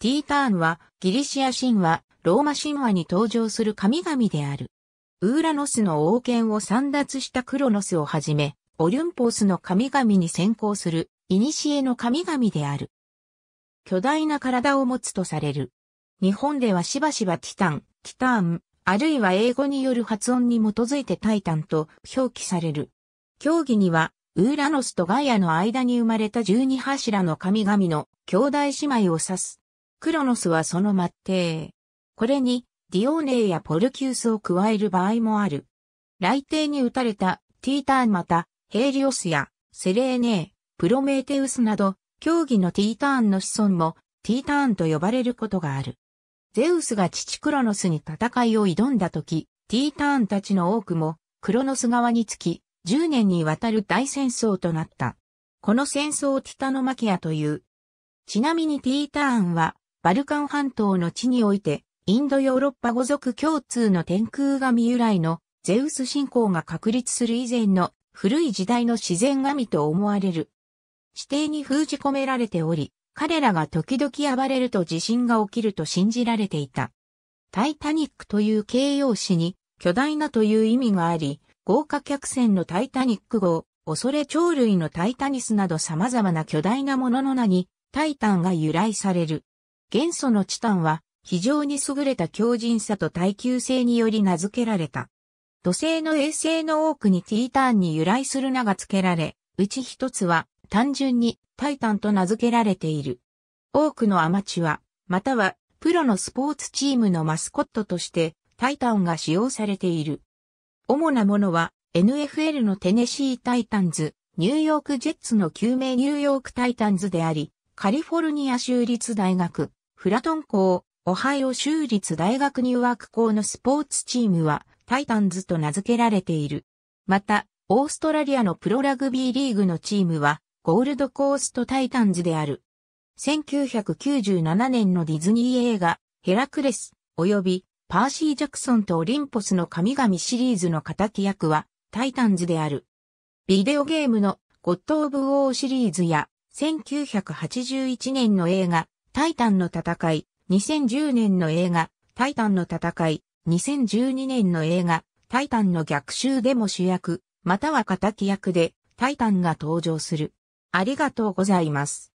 ティーターンはギリシア神話、ローマ神話に登場する神々である。ウーラノスの王権を散奪したクロノスをはじめ、オリュンポースの神々に先行する、古の神々である。巨大な体を持つとされる。日本ではしばしばティタン、ティターン、あるいは英語による発音に基づいてタイタンと表記される。競技には、ウーラノスとガイアの間に生まれた十二柱の神々の兄弟姉妹を指すクロノスはその末帝。これに、ディオーネーやポルキュースを加える場合もある。雷帝に打たれたティーターンまた、ヘイリオスやセレーネー、プロメーテウスなど、競技のティーターンの子孫もティーターンと呼ばれることがある。ゼウスが父クロノスに戦いを挑んだ時、ティーターンたちの多くもクロノス側につき、10年にわたる大戦争となった。この戦争をティタノマキアという。ちなみにティーターンはバルカン半島の地において、インドヨーロッパ語族共通の天空神由来のゼウス信仰が確立する以前の古い時代の自然神と思われる。指定に封じ込められており、彼らが時々暴れると地震が起きると信じられていた。タイタニックという形容詞に巨大なという意味があり、豪華客船のタイタニック号、恐れ鳥類のタイタニスなど様々な巨大なものの名にタイタンが由来される。元素のチタンは非常に優れた強靭さと耐久性により名付けられた。土星の衛星の多くにティーターンに由来する名が付けられ、うち一つは単純にタイタンと名付けられている。多くのアマチュア、またはプロのスポーツチームのマスコットとしてタイタンが使用されている。主なものは NFL のテネシータイタンズ、ニューヨークジェッツの救命ニューヨークタイタンズであり、カリフォルニア州立大学、フラトン校、オハイオ州立大学入学校のスポーツチームは、タイタンズと名付けられている。また、オーストラリアのプロラグビーリーグのチームは、ゴールドコーストタイタンズである。1997年のディズニー映画、ヘラクレス、及び、パーシー・ジャクソンとオリンポスの神々シリーズの仇役は、タイタンズである。ビデオゲームの、ゴッド・オブ・オーシリーズや、1981年の映画、タイタンの戦い、2010年の映画、タイタンの戦い、2012年の映画、タイタンの逆襲でも主役、または仇役で、タイタンが登場する。ありがとうございます。